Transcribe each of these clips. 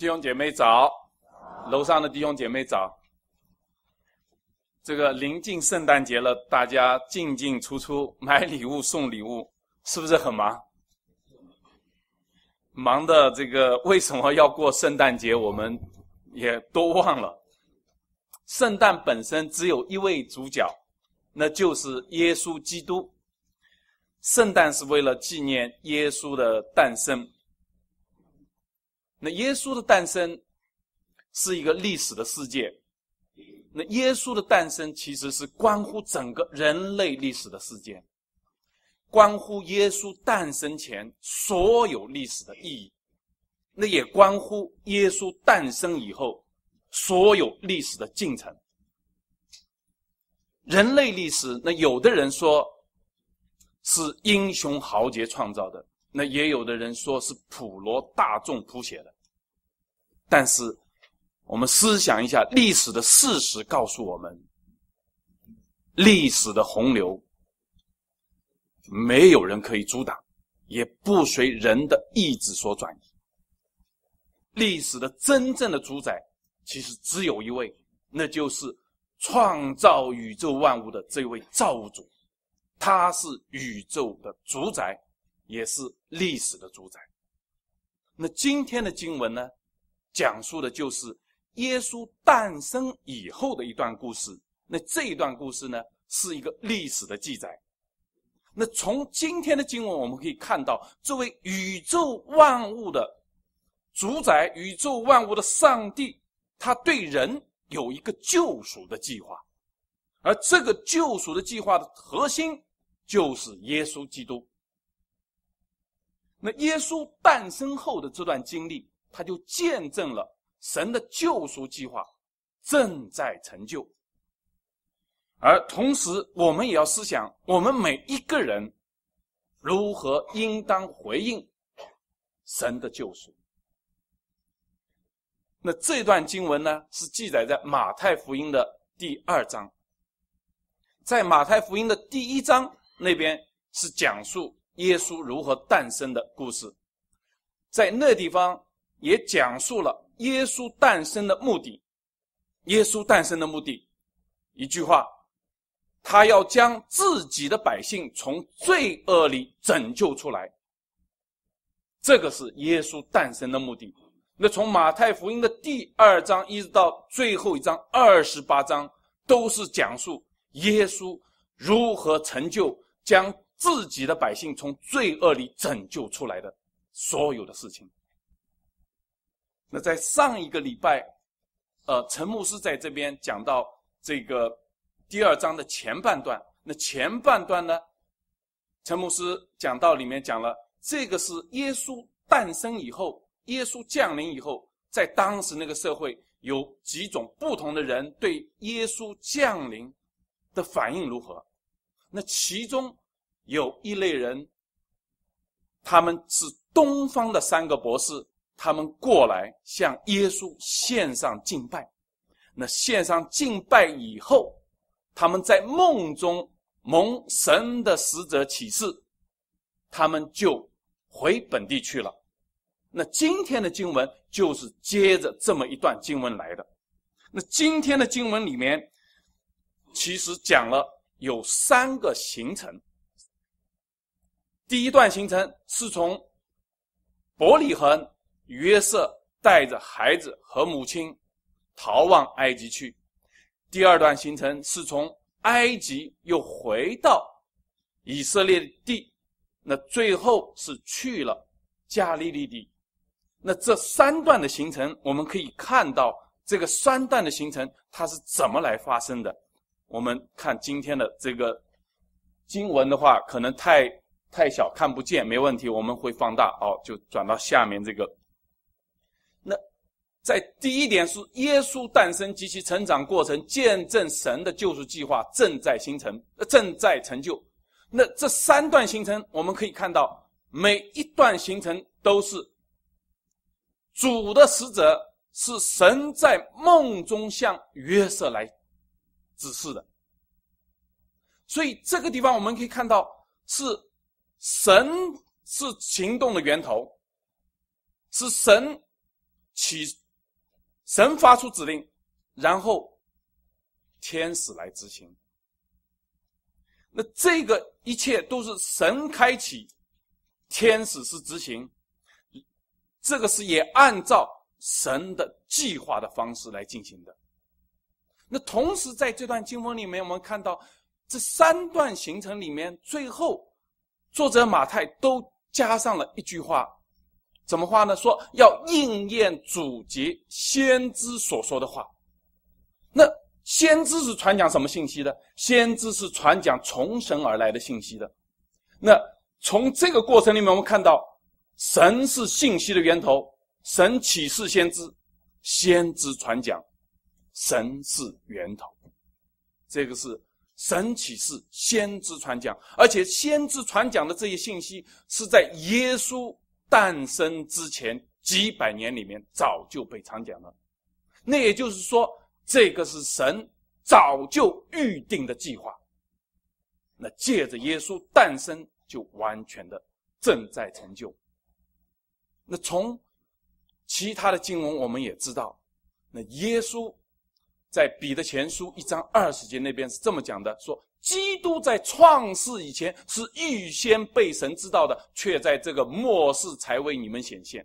弟兄姐妹早，楼上的弟兄姐妹早。这个临近圣诞节了，大家进进出出买礼物送礼物，是不是很忙？忙的这个为什么要过圣诞节，我们也都忘了。圣诞本身只有一位主角，那就是耶稣基督。圣诞是为了纪念耶稣的诞生。那耶稣的诞生是一个历史的事件。那耶稣的诞生其实是关乎整个人类历史的事件，关乎耶稣诞生前所有历史的意义，那也关乎耶稣诞生以后所有历史的进程。人类历史，那有的人说是英雄豪杰创造的。那也有的人说是普罗大众谱写的，但是我们思想一下，历史的事实告诉我们，历史的洪流没有人可以阻挡，也不随人的意志所转移。历史的真正的主宰其实只有一位，那就是创造宇宙万物的这位造物主，他是宇宙的主宰。也是历史的主宰。那今天的经文呢，讲述的就是耶稣诞生以后的一段故事。那这一段故事呢，是一个历史的记载。那从今天的经文我们可以看到，作为宇宙万物的主宰、宇宙万物的上帝，他对人有一个救赎的计划，而这个救赎的计划的核心就是耶稣基督。那耶稣诞生后的这段经历，他就见证了神的救赎计划正在成就，而同时我们也要思想，我们每一个人如何应当回应神的救赎。那这段经文呢，是记载在马太福音的第二章，在马太福音的第一章那边是讲述。耶稣如何诞生的故事，在那地方也讲述了耶稣诞生的目的。耶稣诞生的目的，一句话，他要将自己的百姓从罪恶里拯救出来。这个是耶稣诞生的目的。那从马太福音的第二章一直到最后一章二十八章，都是讲述耶稣如何成就将。自己的百姓从罪恶里拯救出来的所有的事情。那在上一个礼拜，呃，陈牧师在这边讲到这个第二章的前半段。那前半段呢，陈牧师讲到里面讲了，这个是耶稣诞生以后，耶稣降临以后，在当时那个社会有几种不同的人对耶稣降临的反应如何？那其中。有一类人，他们是东方的三个博士，他们过来向耶稣献上敬拜。那献上敬拜以后，他们在梦中蒙神的使者启示，他们就回本地去了。那今天的经文就是接着这么一段经文来的。那今天的经文里面，其实讲了有三个行程。第一段行程是从伯利恒，约瑟带着孩子和母亲逃往埃及去；第二段行程是从埃及又回到以色列地；那最后是去了加利利地。那这三段的行程，我们可以看到这个三段的行程它是怎么来发生的。我们看今天的这个经文的话，可能太。太小看不见，没问题，我们会放大哦。就转到下面这个。那在第一点是耶稣诞生及其成长过程，见证神的救赎计划正在形成，正在成就。那这三段行程，我们可以看到每一段行程都是主的使者是神在梦中向约瑟来指示的。所以这个地方我们可以看到是。神是行动的源头，是神起，神发出指令，然后天使来执行。那这个一切都是神开启，天使是执行，这个是也按照神的计划的方式来进行的。那同时在这段经文里面，我们看到这三段行程里面最后。作者马太都加上了一句话，怎么话呢？说要应验主节先知所说的话。那先知是传讲什么信息的？先知是传讲从神而来的信息的。那从这个过程里面，我们看到神是信息的源头，神启示先知，先知传讲，神是源头。这个是。神启示、先知传讲，而且先知传讲的这些信息是在耶稣诞生之前几百年里面早就被传讲了。那也就是说，这个是神早就预定的计划。那借着耶稣诞生，就完全的正在成就。那从其他的经文，我们也知道，那耶稣。在彼得前书一章二十节那边是这么讲的：说，基督在创世以前是预先被神知道的，却在这个末世才为你们显现。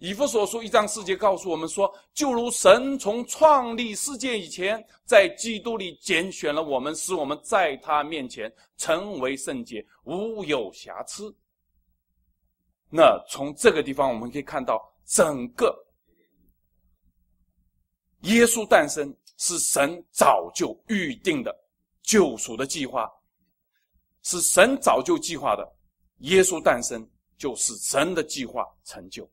以弗所书一章四节告诉我们说：就如神从创立世界以前，在基督里拣选了我们，使我们在他面前成为圣洁，无有瑕疵。那从这个地方我们可以看到整个。耶稣诞生是神早就预定的救赎的计划，是神早就计划的。耶稣诞生就是神的计划成就。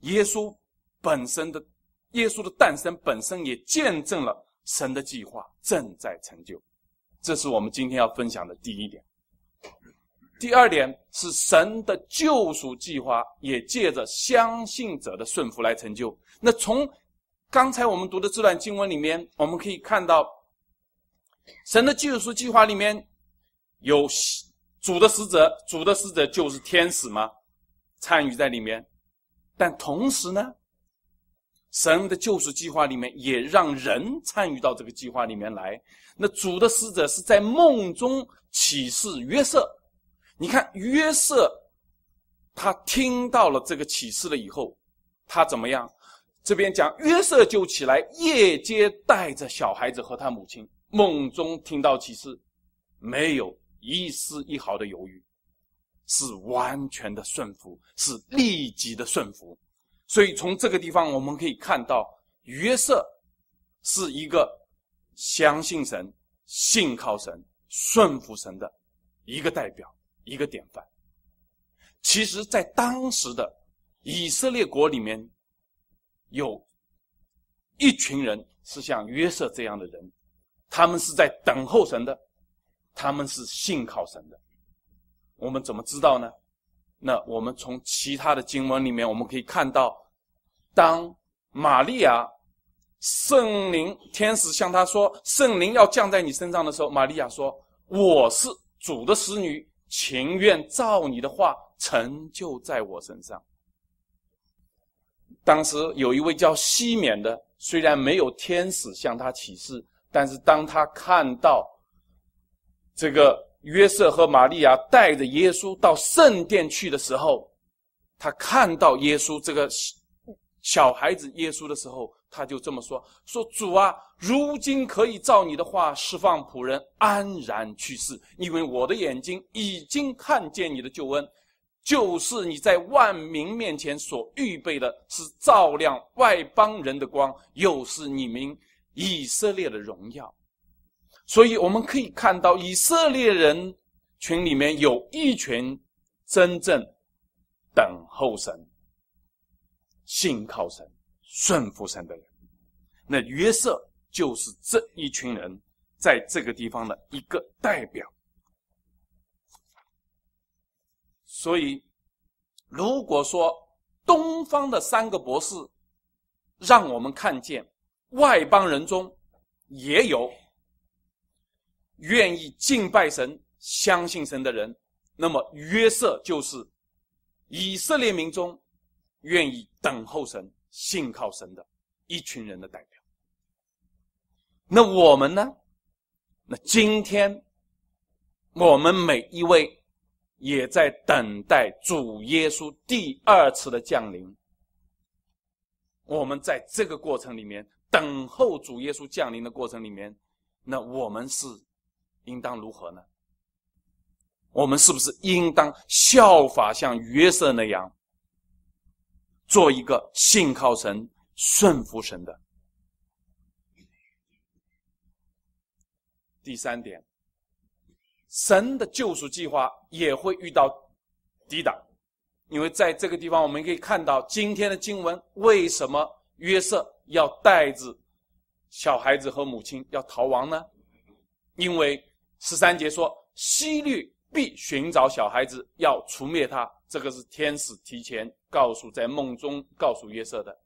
耶稣本身的，耶稣的诞生本身也见证了神的计划正在成就。这是我们今天要分享的第一点。第二点是神的救赎计划也借着相信者的顺服来成就。那从刚才我们读的这段经文里面，我们可以看到，神的救赎计划里面有主的使者，主的使者就是天使嘛，参与在里面。但同时呢，神的救赎计划里面也让人参与到这个计划里面来。那主的使者是在梦中启示约瑟，你看约瑟他听到了这个启示了以后，他怎么样？这边讲约瑟就起来，夜间带着小孩子和他母亲，梦中听到启示，没有一丝一毫的犹豫，是完全的顺服，是立即的顺服。所以从这个地方我们可以看到，约瑟是一个相信神、信靠神、顺服神的一个代表、一个典范。其实，在当时的以色列国里面。有一群人是像约瑟这样的人，他们是在等候神的，他们是信靠神的。我们怎么知道呢？那我们从其他的经文里面，我们可以看到，当玛利亚圣灵天使向他说“圣灵要降在你身上的时候”，玛利亚说：“我是主的使女，情愿照你的话成就在我身上。”当时有一位叫西缅的，虽然没有天使向他启示，但是当他看到这个约瑟和玛利亚带着耶稣到圣殿去的时候，他看到耶稣这个小孩子耶稣的时候，他就这么说：“说主啊，如今可以照你的话释放仆人安然去世，因为我的眼睛已经看见你的救恩。”就是你在万民面前所预备的，是照亮外邦人的光，又是你们以色列的荣耀。所以我们可以看到，以色列人群里面有一群真正等候神、信靠神、顺服神的人。那约瑟就是这一群人在这个地方的一个代表。所以，如果说东方的三个博士让我们看见外邦人中也有愿意敬拜神、相信神的人，那么约瑟就是以色列民中愿意等候神、信靠神的一群人的代表。那我们呢？那今天我们每一位。也在等待主耶稣第二次的降临。我们在这个过程里面，等候主耶稣降临的过程里面，那我们是应当如何呢？我们是不是应当效法像约瑟那样，做一个信靠神、顺服神的？第三点。神的救赎计划也会遇到抵挡，因为在这个地方我们可以看到，今天的经文为什么约瑟要带着小孩子和母亲要逃亡呢？因为十三节说西律必寻找小孩子要除灭他，这个是天使提前告诉在梦中告诉约瑟的。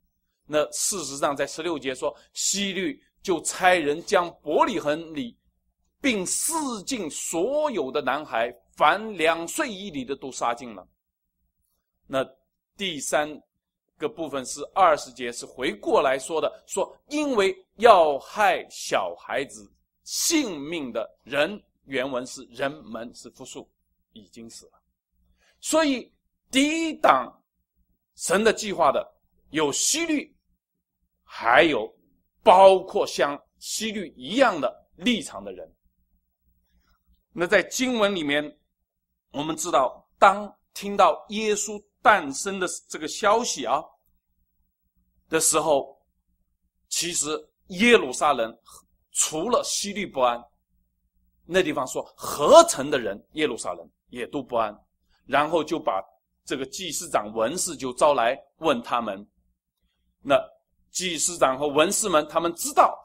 那事实上，在十六节说西律就差人将伯利恒里。并四尽所有的男孩，凡两岁以里的都杀尽了。那第三个部分是二十节，是回过来说的，说因为要害小孩子性命的人，原文是人们是复数，已经死了。所以抵挡神的计划的有希律，还有包括像希律一样的立场的人。那在经文里面，我们知道，当听到耶稣诞生的这个消息啊的时候，其实耶路撒冷除了希律不安，那地方说合成的人耶路撒冷也都不安，然后就把这个祭司长文士就招来问他们。那祭司长和文士们，他们知道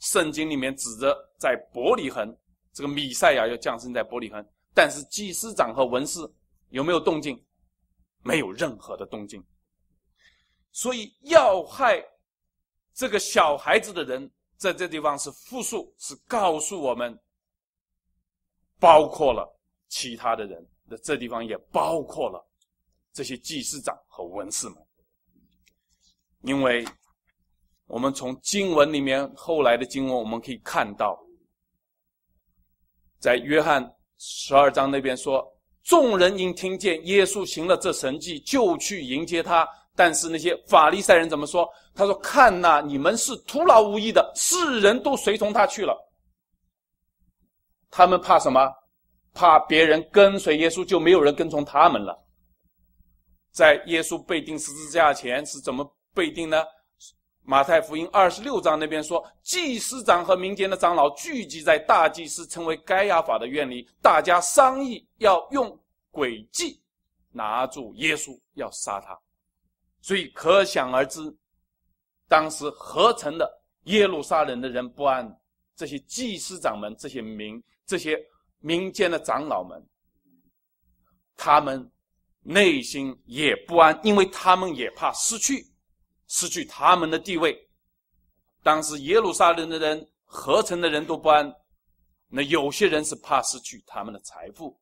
圣经里面指着在伯利恒。这个米赛亚要降生在伯利恒，但是祭司长和文士有没有动静？没有任何的动静。所以要害这个小孩子的人，在这地方是复述，是告诉我们，包括了其他的人，那这地方也包括了这些祭司长和文士们，因为我们从经文里面后来的经文我们可以看到。在约翰十二章那边说，众人因听见耶稣行了这神迹，就去迎接他。但是那些法利赛人怎么说？他说：“看呐，你们是徒劳无益的，世人都随从他去了。”他们怕什么？怕别人跟随耶稣，就没有人跟从他们了。在耶稣被钉十字架前是怎么被钉呢？马太福音二十六章那边说，祭司长和民间的长老聚集在大祭司称为该亚法的院里，大家商议要用诡计拿住耶稣，要杀他。所以可想而知，当时合成的耶路撒冷的人不安，这些祭司长们、这些民、这些民间的长老们，他们内心也不安，因为他们也怕失去。失去他们的地位，当时耶路撒冷的人、合成的人都不安。那有些人是怕失去他们的财富，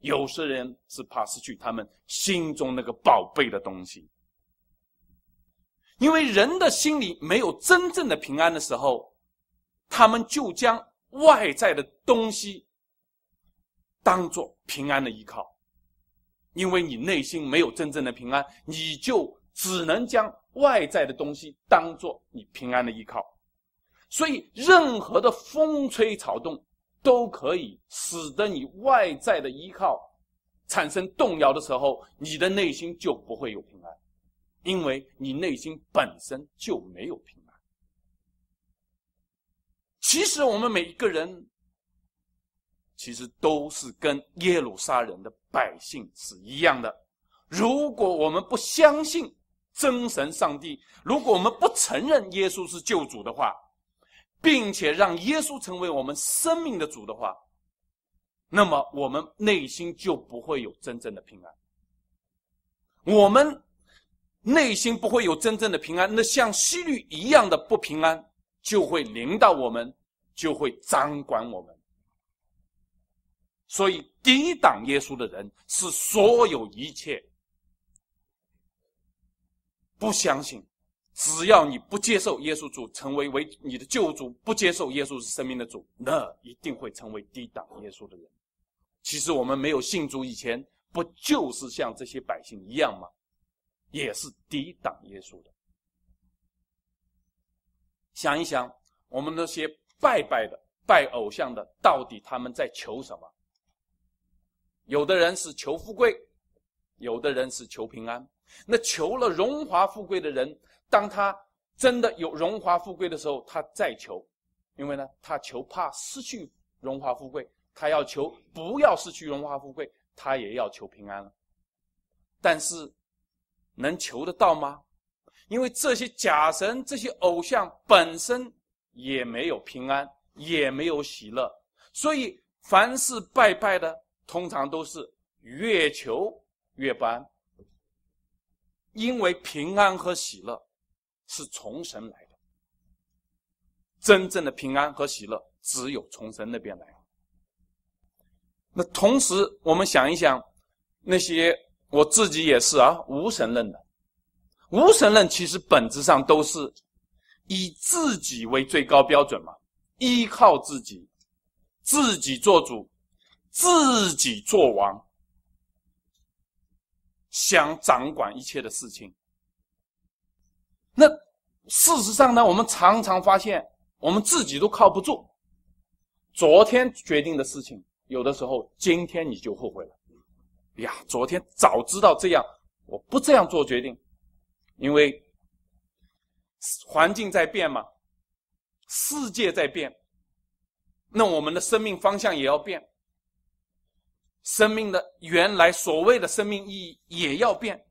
有些人是怕失去他们心中那个宝贝的东西。因为人的心里没有真正的平安的时候，他们就将外在的东西当做平安的依靠。因为你内心没有真正的平安，你就只能将。外在的东西当做你平安的依靠，所以任何的风吹草动都可以使得你外在的依靠产生动摇的时候，你的内心就不会有平安，因为你内心本身就没有平安。其实我们每一个人，其实都是跟耶路撒人的百姓是一样的。如果我们不相信。真神上帝，如果我们不承认耶稣是救主的话，并且让耶稣成为我们生命的主的话，那么我们内心就不会有真正的平安。我们内心不会有真正的平安，那像西律一样的不平安就会临到我们，就会掌管我们。所以，抵挡耶稣的人是所有一切。不相信，只要你不接受耶稣主成为为你的救主，不接受耶稣是生命的主，那一定会成为抵挡耶稣的人。其实我们没有信主以前，不就是像这些百姓一样吗？也是抵挡耶稣的。想一想，我们那些拜拜的、拜偶像的，到底他们在求什么？有的人是求富贵，有的人是求平安。那求了荣华富贵的人，当他真的有荣华富贵的时候，他再求，因为呢，他求怕失去荣华富贵，他要求不要失去荣华富贵，他也要求平安了。但是，能求得到吗？因为这些假神、这些偶像本身也没有平安，也没有喜乐，所以凡是拜拜的，通常都是越求越不安。因为平安和喜乐是从神来的，真正的平安和喜乐只有从神那边来。那同时，我们想一想，那些我自己也是啊，无神论的，无神论其实本质上都是以自己为最高标准嘛，依靠自己，自己做主，自己做王。想掌管一切的事情，那事实上呢？我们常常发现，我们自己都靠不住。昨天决定的事情，有的时候今天你就后悔了。呀，昨天早知道这样，我不这样做决定。因为环境在变嘛，世界在变，那我们的生命方向也要变。生命的原来所谓的生命意义也要变，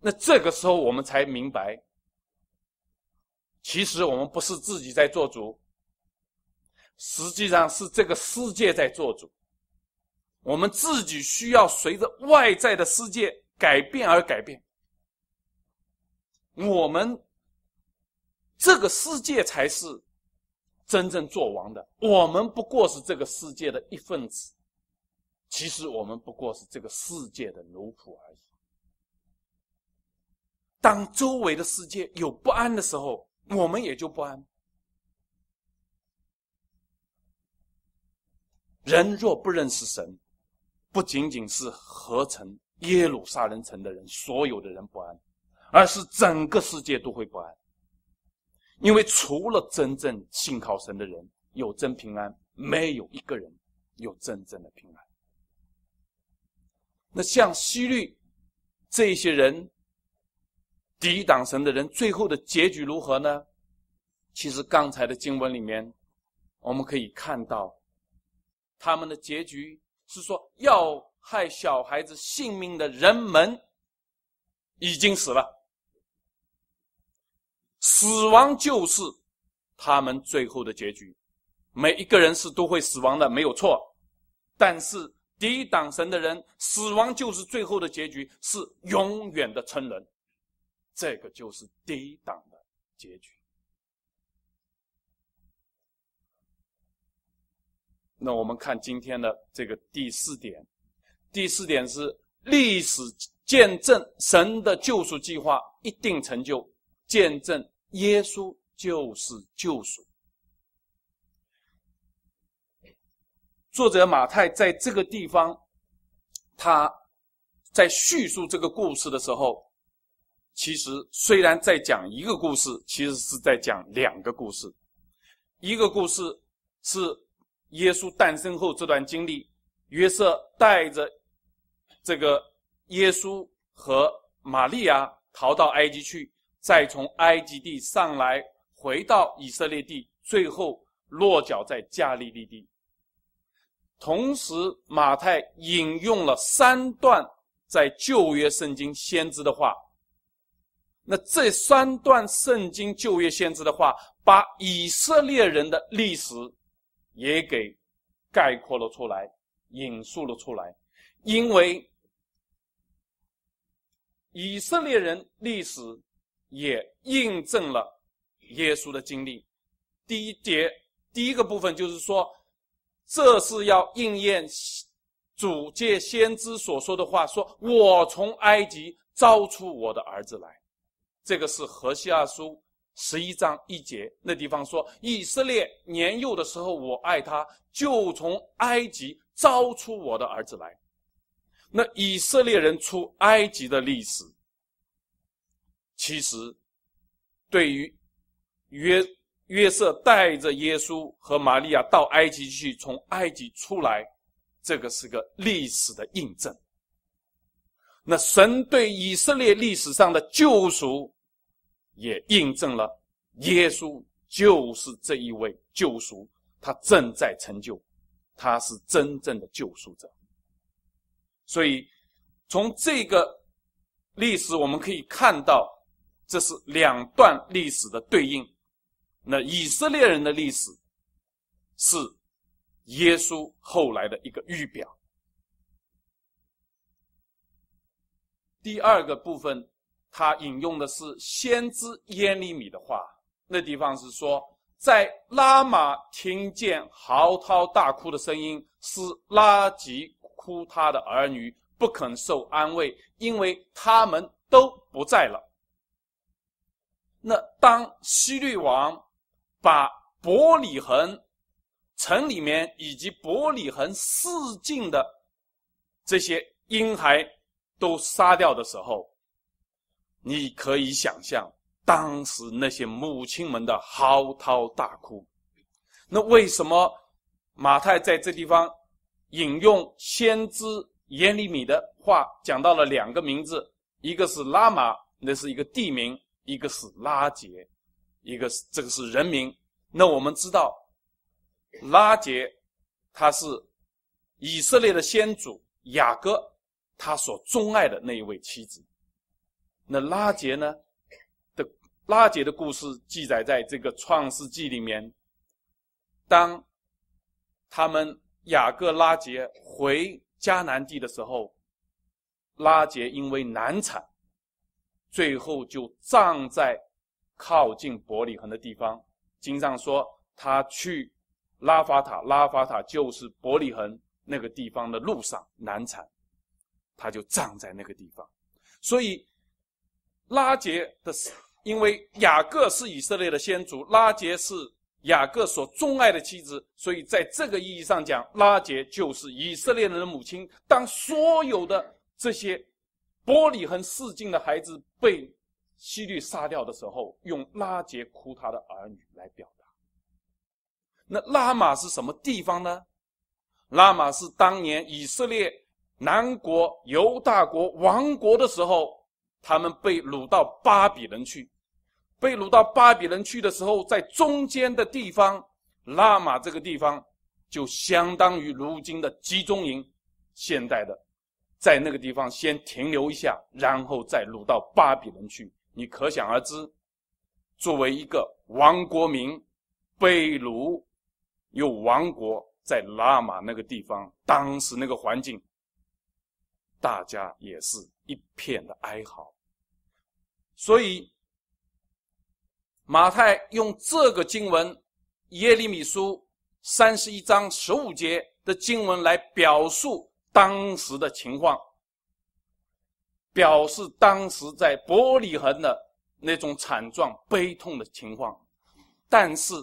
那这个时候我们才明白，其实我们不是自己在做主，实际上是这个世界在做主，我们自己需要随着外在的世界改变而改变，我们这个世界才是真正做王的，我们不过是这个世界的一份子。其实我们不过是这个世界的奴仆而已。当周围的世界有不安的时候，我们也就不安。人若不认识神，不仅仅是合成耶路撒冷城的人，所有的人不安，而是整个世界都会不安。因为除了真正信靠神的人有真平安，没有一个人有真正的平安。那像西律这些人抵挡神的人，最后的结局如何呢？其实刚才的经文里面，我们可以看到他们的结局是说，要害小孩子性命的人们已经死了，死亡就是他们最后的结局。每一个人是都会死亡的，没有错，但是。抵挡神的人，死亡就是最后的结局，是永远的成人，这个就是抵挡的结局。那我们看今天的这个第四点，第四点是历史见证：神的救赎计划一定成就，见证耶稣就是救赎。作者马太在这个地方，他在叙述这个故事的时候，其实虽然在讲一个故事，其实是在讲两个故事。一个故事是耶稣诞生后这段经历，约瑟带着这个耶稣和玛利亚逃到埃及去，再从埃及地上来回到以色列地，最后落脚在加利利地。同时，马太引用了三段在旧约圣经先知的话。那这三段圣经旧约先知的话，把以色列人的历史也给概括了出来，引述了出来。因为以色列人历史也印证了耶稣的经历。第一节第一个部分就是说。这是要应验主借先知所说的话，说我从埃及招出我的儿子来。这个是何西阿书十一章一节那地方说，以色列年幼的时候，我爱他，就从埃及招出我的儿子来。那以色列人出埃及的历史，其实对于约。约瑟带着耶稣和玛利亚到埃及去，从埃及出来，这个是个历史的印证。那神对以色列历史上的救赎，也印证了耶稣就是这一位救赎，他正在成就，他是真正的救赎者。所以从这个历史我们可以看到，这是两段历史的对应。那以色列人的历史，是耶稣后来的一个预表。第二个部分，他引用的是先知耶利米的话。那地方是说，在拉玛听见嚎啕大哭的声音，是拉吉哭他的儿女不肯受安慰，因为他们都不在了。那当希律王。把伯里恒城里面以及伯里恒四境的这些婴孩都杀掉的时候，你可以想象当时那些母亲们的嚎啕大哭。那为什么马太在这地方引用先知耶利米的话，讲到了两个名字，一个是拉玛，那是一个地名；一个是拉杰。一个是这个是人民，那我们知道，拉杰他是以色列的先祖雅各他所钟爱的那一位妻子。那拉杰呢的拉杰的故事记载在这个《创世纪》里面。当他们雅各拉杰回迦南地的时候，拉杰因为难产，最后就葬在。靠近伯利恒的地方，经上说他去拉法塔，拉法塔就是伯利恒那个地方的路上难产，他就葬在那个地方。所以拉杰的因为雅各是以色列的先祖，拉杰是雅各所钟爱的妻子，所以在这个意义上讲，拉杰就是以色列人的母亲。当所有的这些伯利恒四境的孩子被。希律杀掉的时候，用拉杰哭他的儿女来表达。那拉玛是什么地方呢？拉玛是当年以色列南国犹大国亡国的时候，他们被掳到巴比伦去，被掳到巴比伦去的时候，在中间的地方，拉玛这个地方就相当于如今的集中营，现代的，在那个地方先停留一下，然后再掳到巴比伦去。你可想而知，作为一个王国民，被掳又亡国，在拉玛那个地方，当时那个环境，大家也是一片的哀嚎。所以，马太用这个经文《耶利米书》三十一章十五节的经文来表述当时的情况。表示当时在伯利恒的那种惨状、悲痛的情况，但是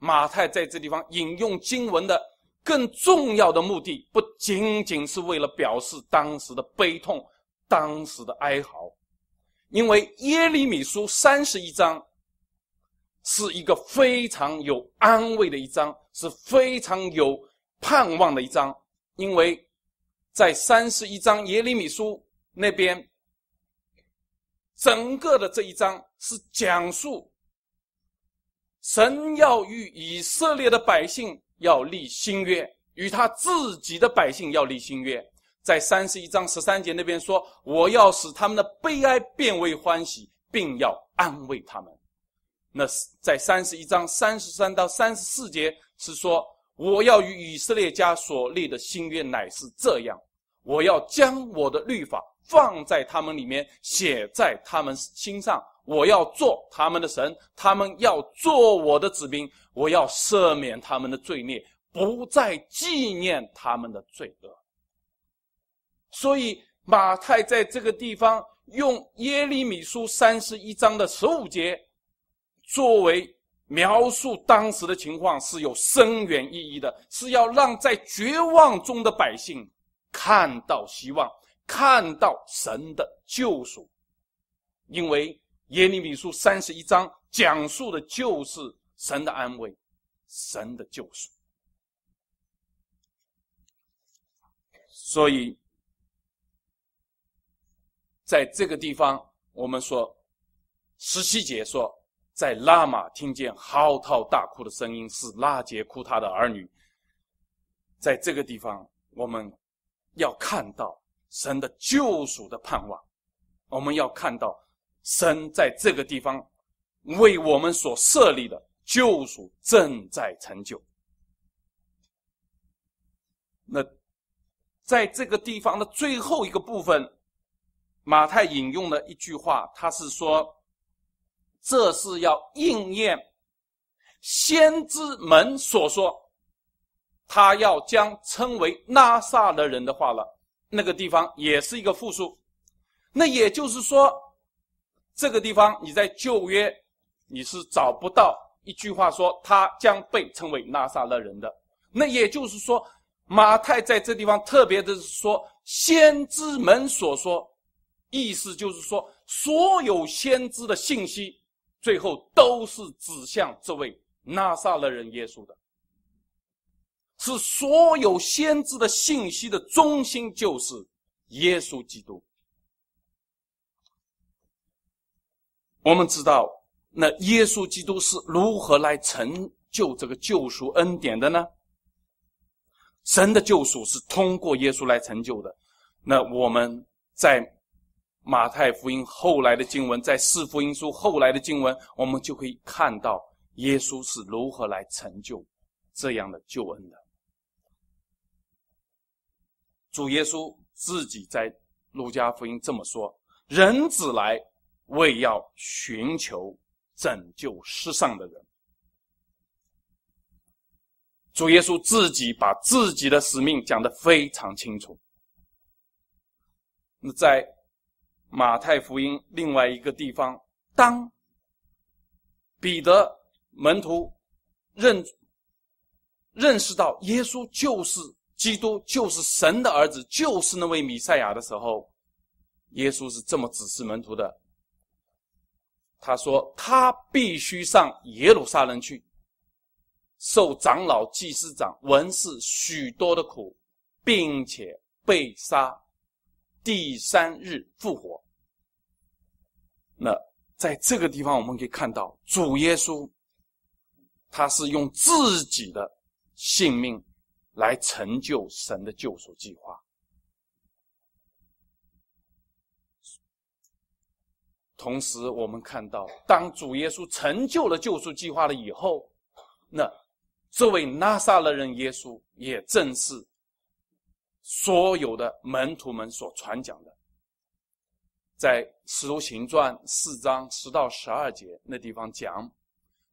马太在这地方引用经文的更重要的目的，不仅仅是为了表示当时的悲痛、当时的哀嚎，因为耶利米书三十一章是一个非常有安慰的一章，是非常有盼望的一章，因为在三十一章耶利米书。那边，整个的这一章是讲述神要与以色列的百姓要立新约，与他自己的百姓要立新约。在三十一章十三节那边说：“我要使他们的悲哀变为欢喜，并要安慰他们。”那是在三十一章三十三到三十四节是说：“我要与以色列家所立的新约乃是这样，我要将我的律法。”放在他们里面，写在他们心上。我要做他们的神，他们要做我的子民。我要赦免他们的罪孽，不再纪念他们的罪恶。所以，马太在这个地方用耶利米书三十一章的十五节，作为描述当时的情况是有深远意义的，是要让在绝望中的百姓看到希望。看到神的救赎，因为耶利米书三十一章讲述的就是神的安慰，神的救赎。所以，在这个地方，我们说十七节说在拉玛听见嚎啕大哭的声音，是拉杰哭他的儿女。在这个地方，我们要看到。神的救赎的盼望，我们要看到神在这个地方为我们所设立的救赎正在成就。那在这个地方的最后一个部分，马太引用了一句话，他是说：“这是要应验先知们所说，他要将称为拉萨的人的话了。”那个地方也是一个复数，那也就是说，这个地方你在旧约你是找不到一句话说他将被称为拉撒勒人的。那也就是说，马太在这地方特别的说，先知们所说，意思就是说，所有先知的信息，最后都是指向这位拉撒勒人耶稣的。是所有先知的信息的中心，就是耶稣基督。我们知道，那耶稣基督是如何来成就这个救赎恩典的呢？神的救赎是通过耶稣来成就的。那我们在马太福音后来的经文，在四福音书后来的经文，我们就可以看到耶稣是如何来成就这样的救恩的。主耶稣自己在《路加福音》这么说：“人子来，为要寻求拯救世上的人。”主耶稣自己把自己的使命讲得非常清楚。那在《马太福音》另外一个地方，当彼得门徒认认识到耶稣就是。基督就是神的儿子，就是那位弥赛亚的时候，耶稣是这么指示门徒的。他说：“他必须上耶路撒冷去，受长老、祭司长、文士许多的苦，并且被杀，第三日复活。”那在这个地方，我们可以看到主耶稣，他是用自己的性命。来成就神的救赎计划。同时，我们看到，当主耶稣成就了救赎计划了以后，那这位拿撒勒人耶稣，也正是所有的门徒们所传讲的，在《使徒行传》四章十到十二节那地方讲：“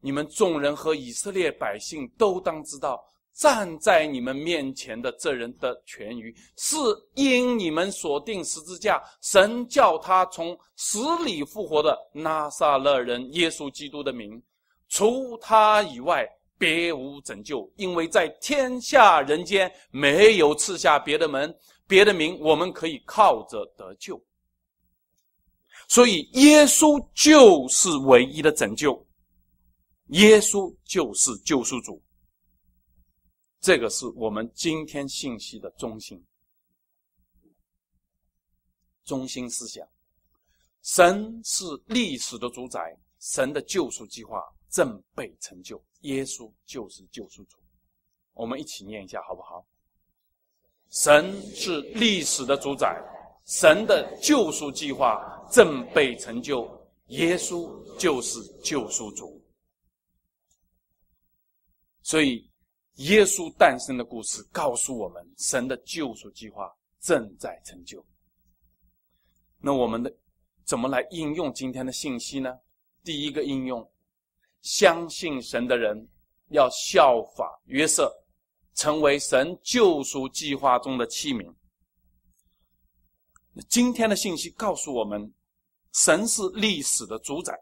你们众人和以色列百姓都当知道。”站在你们面前的这人的痊愈，是因你们锁定十字架，神叫他从死里复活的拉萨勒人耶稣基督的名。除他以外，别无拯救，因为在天下人间没有赐下别的门、别的名，我们可以靠着得救。所以，耶稣就是唯一的拯救，耶稣就是救赎主。这个是我们今天信息的中心，中心思想：神是历史的主宰，神的救赎计划正被成就，耶稣就是救赎主。我们一起念一下，好不好？神是历史的主宰，神的救赎计划正被成就，耶稣就是救赎主。所以。耶稣诞生的故事告诉我们，神的救赎计划正在成就。那我们的怎么来应用今天的信息呢？第一个应用，相信神的人要效法约瑟，成为神救赎计划中的器皿。今天的信息告诉我们，神是历史的主宰，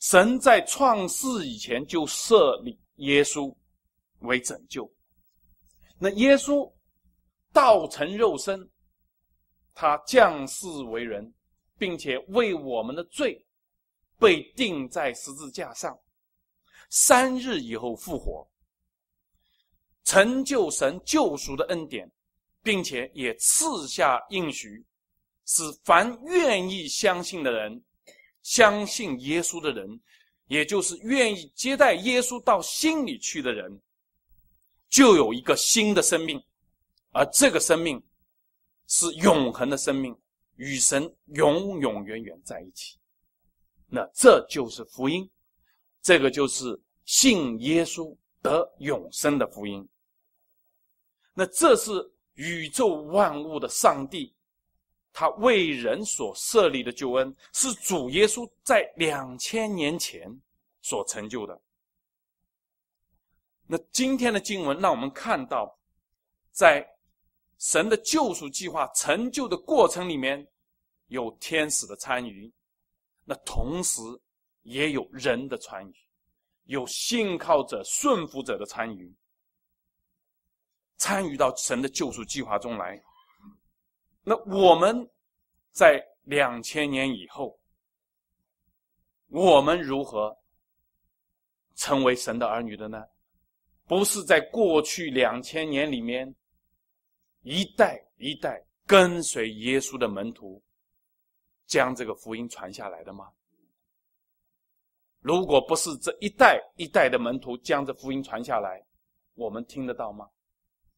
神在创世以前就设立耶稣。为拯救，那耶稣道成肉身，他降世为人，并且为我们的罪被钉在十字架上，三日以后复活，成就神救赎的恩典，并且也赐下应许，使凡愿意相信的人，相信耶稣的人，也就是愿意接待耶稣到心里去的人。就有一个新的生命，而这个生命是永恒的生命，与神永永远远在一起。那这就是福音，这个就是信耶稣得永生的福音。那这是宇宙万物的上帝，他为人所设立的救恩，是主耶稣在两千年前所成就的。那今天的经文让我们看到，在神的救赎计划成就的过程里面，有天使的参与，那同时也有人的参与，有信靠者、顺服者的参与，参与到神的救赎计划中来。那我们，在两千年以后，我们如何成为神的儿女的呢？不是在过去两千年里面，一代一代跟随耶稣的门徒，将这个福音传下来的吗？如果不是这一代一代的门徒将这福音传下来，我们听得到吗？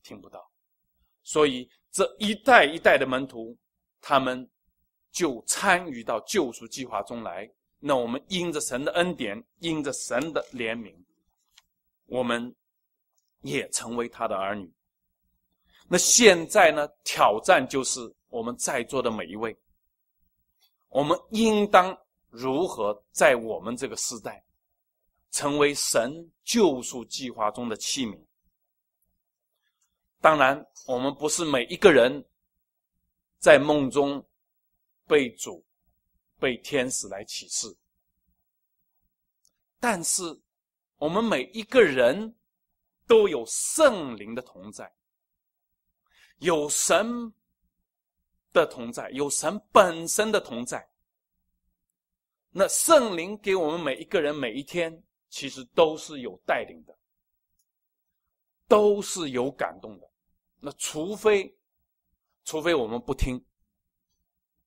听不到。所以这一代一代的门徒，他们就参与到救赎计划中来。那我们因着神的恩典，因着神的怜悯，我们。也成为他的儿女。那现在呢？挑战就是我们在座的每一位。我们应当如何在我们这个时代成为神救赎计划中的器皿？当然，我们不是每一个人在梦中被主、被天使来启示，但是我们每一个人。都有圣灵的同在，有神的同在，有神本身的同在。那圣灵给我们每一个人、每一天，其实都是有带领的，都是有感动的。那除非，除非我们不听，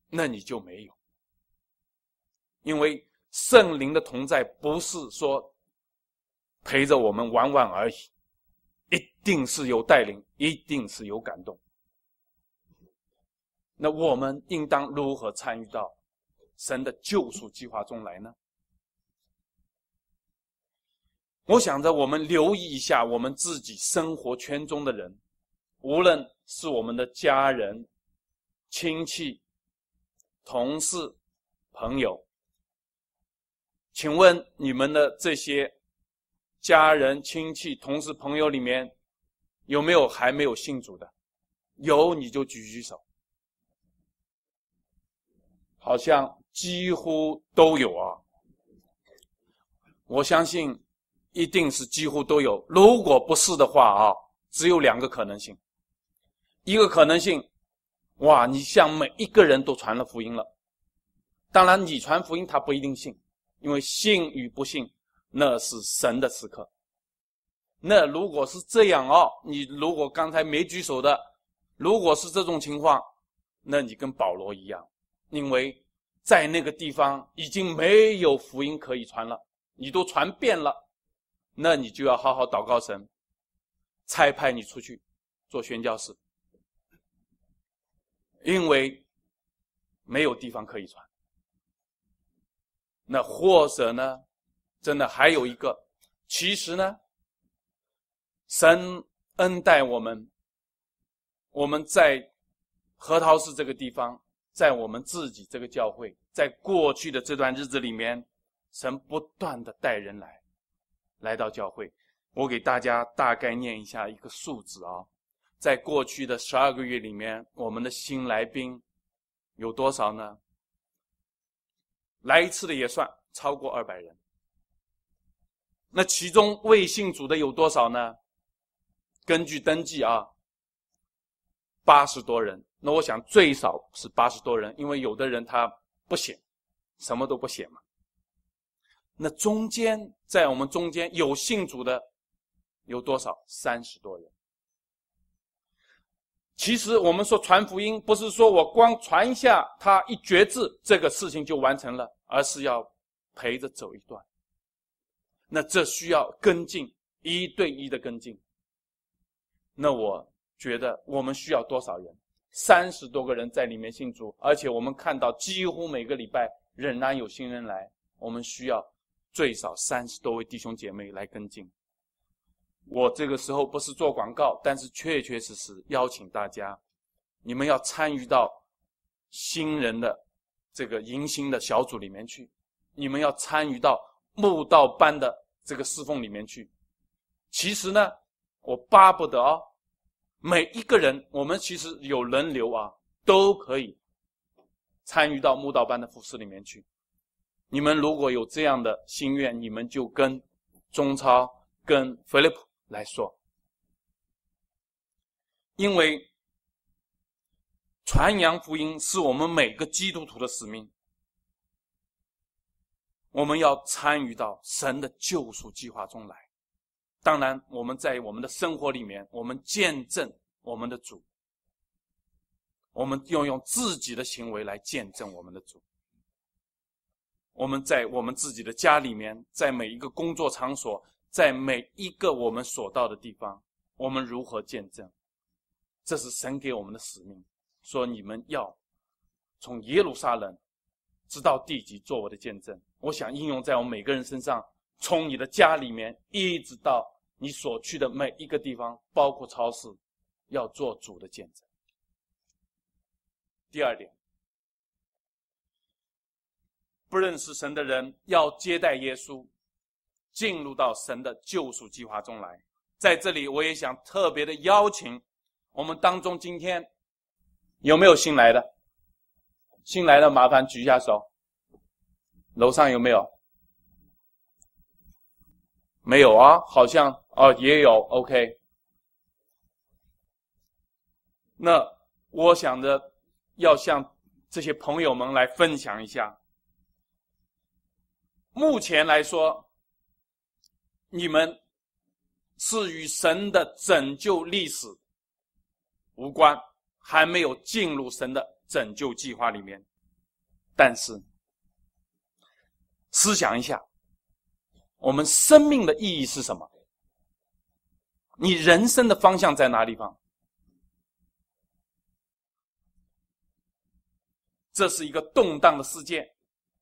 那你就没有。因为圣灵的同在不是说陪着我们玩玩而已。一定是有带领，一定是有感动。那我们应当如何参与到神的救赎计划中来呢？我想着，我们留意一下我们自己生活圈中的人，无论是我们的家人、亲戚、同事、朋友，请问你们的这些？家人、亲戚、同事、朋友里面，有没有还没有信主的？有你就举举手。好像几乎都有啊！我相信，一定是几乎都有。如果不是的话啊，只有两个可能性。一个可能性，哇，你向每一个人都传了福音了。当然，你传福音他不一定信，因为信与不信。那是神的时刻。那如果是这样哦，你如果刚才没举手的，如果是这种情况，那你跟保罗一样，因为在那个地方已经没有福音可以传了，你都传遍了，那你就要好好祷告神，才派你出去做宣教士，因为没有地方可以传。那或者呢？真的还有一个，其实呢，神恩待我们。我们在核桃市这个地方，在我们自己这个教会，在过去的这段日子里面，神不断的带人来，来到教会。我给大家大概念一下一个数字啊，在过去的十二个月里面，我们的新来宾有多少呢？来一次的也算，超过二百人。那其中未信主的有多少呢？根据登记啊，八十多人。那我想最少是八十多人，因为有的人他不写，什么都不写嘛。那中间在我们中间有信主的有多少？三十多人。其实我们说传福音，不是说我光传下他一觉字这个事情就完成了，而是要陪着走一段。那这需要跟进，一对一的跟进。那我觉得我们需要多少人？三十多个人在里面信主，而且我们看到几乎每个礼拜仍然有新人来。我们需要最少三十多位弟兄姐妹来跟进。我这个时候不是做广告，但是确确实实邀请大家，你们要参与到新人的这个迎新的小组里面去，你们要参与到。墓道班的这个侍奉里面去，其实呢，我巴不得啊，每一个人，我们其实有人流啊，都可以参与到墓道班的服饰里面去。你们如果有这样的心愿，你们就跟中超跟 Philip 来说，因为传扬福音是我们每个基督徒的使命。我们要参与到神的救赎计划中来。当然，我们在我们的生活里面，我们见证我们的主。我们要用自己的行为来见证我们的主。我们在我们自己的家里面，在每一个工作场所，在每一个我们所到的地方，我们如何见证？这是神给我们的使命，说你们要从耶路撒冷直到地级做我的见证。我想应用在我们每个人身上，从你的家里面一直到你所去的每一个地方，包括超市，要做主的见证。第二点，不认识神的人要接待耶稣，进入到神的救赎计划中来。在这里，我也想特别的邀请我们当中今天有没有新来的？新来的麻烦举一下手。楼上有没有？没有啊，好像哦，也有。OK，那我想着要向这些朋友们来分享一下。目前来说，你们是与神的拯救历史无关，还没有进入神的拯救计划里面，但是。思想一下，我们生命的意义是什么？你人生的方向在哪地方？这是一个动荡的世界，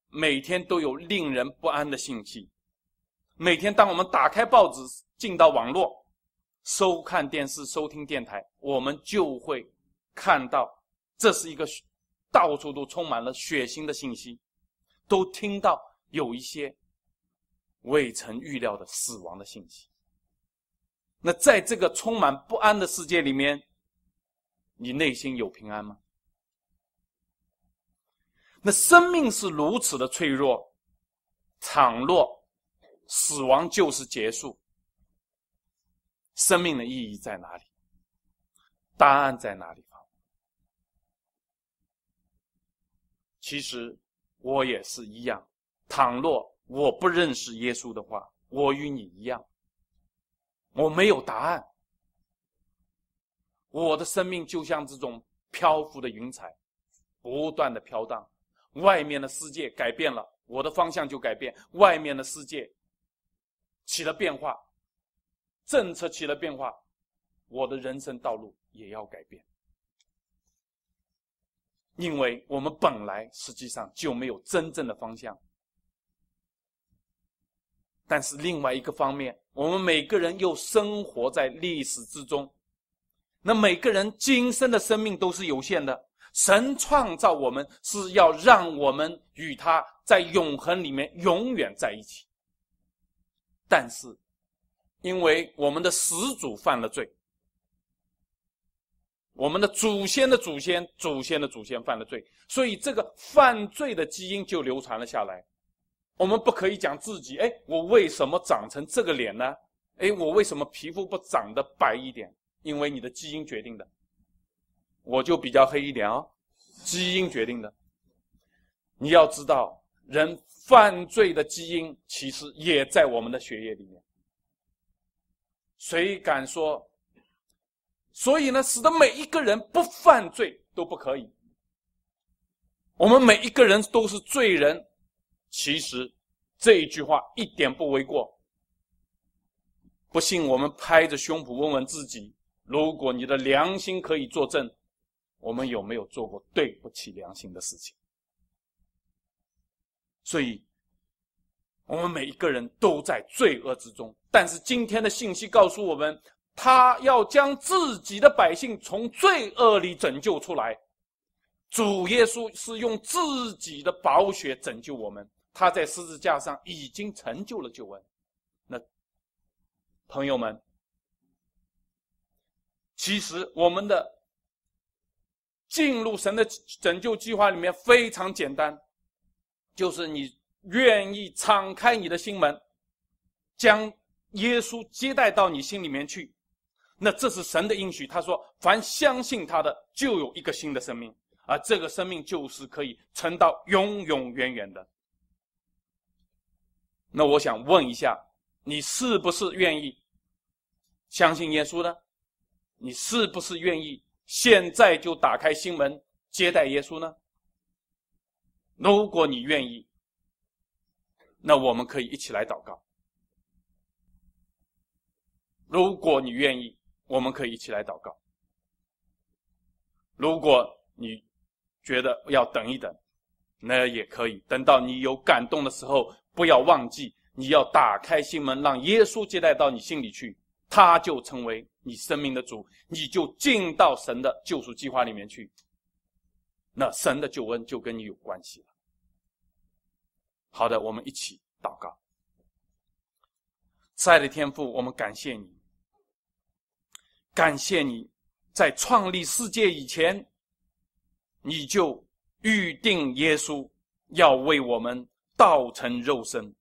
每天都有令人不安的信息。每天，当我们打开报纸、进到网络、收看电视、收听电台，我们就会看到，这是一个到处都充满了血腥的信息，都听到。有一些未曾预料的死亡的信息。那在这个充满不安的世界里面，你内心有平安吗？那生命是如此的脆弱，倘若死亡就是结束，生命的意义在哪里？答案在哪里其实我也是一样。倘若我不认识耶稣的话，我与你一样，我没有答案，我的生命就像这种漂浮的云彩，不断的飘荡。外面的世界改变了，我的方向就改变；外面的世界起了变化，政策起了变化，我的人生道路也要改变。因为我们本来实际上就没有真正的方向。但是另外一个方面，我们每个人又生活在历史之中，那每个人今生的生命都是有限的。神创造我们是要让我们与他在永恒里面永远在一起，但是因为我们的始祖犯了罪，我们的祖先的祖先、祖先的祖先犯了罪，所以这个犯罪的基因就流传了下来。我们不可以讲自己，哎，我为什么长成这个脸呢？哎，我为什么皮肤不长得白一点？因为你的基因决定的，我就比较黑一点哦，基因决定的。你要知道，人犯罪的基因其实也在我们的血液里面。谁敢说？所以呢，使得每一个人不犯罪都不可以。我们每一个人都是罪人。其实这一句话一点不为过。不信，我们拍着胸脯问问自己：如果你的良心可以作证，我们有没有做过对不起良心的事情？所以，我们每一个人都在罪恶之中。但是，今天的信息告诉我们，他要将自己的百姓从罪恶里拯救出来。主耶稣是用自己的宝血拯救我们。他在十字架上已经成就了救恩，那朋友们，其实我们的进入神的拯救计划里面非常简单，就是你愿意敞开你的心门，将耶稣接待到你心里面去，那这是神的应许。他说：“凡相信他的，就有一个新的生命，而这个生命就是可以存到永永远远的。”那我想问一下，你是不是愿意相信耶稣呢？你是不是愿意现在就打开心门接待耶稣呢？如果你愿意，那我们可以一起来祷告。如果你愿意，我们可以一起来祷告。如果你觉得要等一等，那也可以等到你有感动的时候。不要忘记，你要打开心门，让耶稣接待到你心里去，他就成为你生命的主，你就进到神的救赎计划里面去，那神的救恩就跟你有关系了。好的，我们一起祷告，慈爱的天父，我们感谢你，感谢你在创立世界以前，你就预定耶稣要为我们。道成肉身，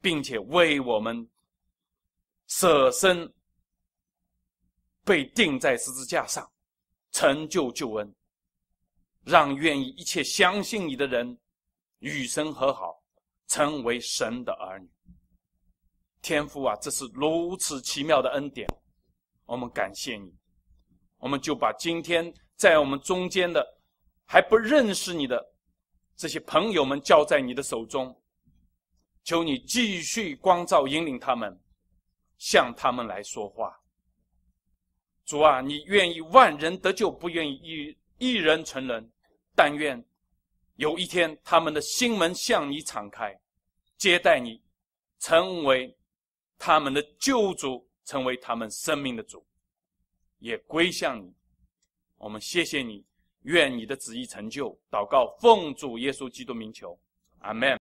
并且为我们舍身被钉在十字架上，成就救恩，让愿意一切相信你的人与神和好，成为神的儿女。天父啊，这是如此奇妙的恩典，我们感谢你。我们就把今天在我们中间的还不认识你的。这些朋友们交在你的手中，求你继续光照引领他们，向他们来说话。主啊，你愿意万人得救，不愿意一一人成人。但愿有一天，他们的心门向你敞开，接待你，成为他们的救主，成为他们生命的主，也归向你。我们谢谢你。愿你的旨意成就，祷告奉主耶稣基督名求，阿门。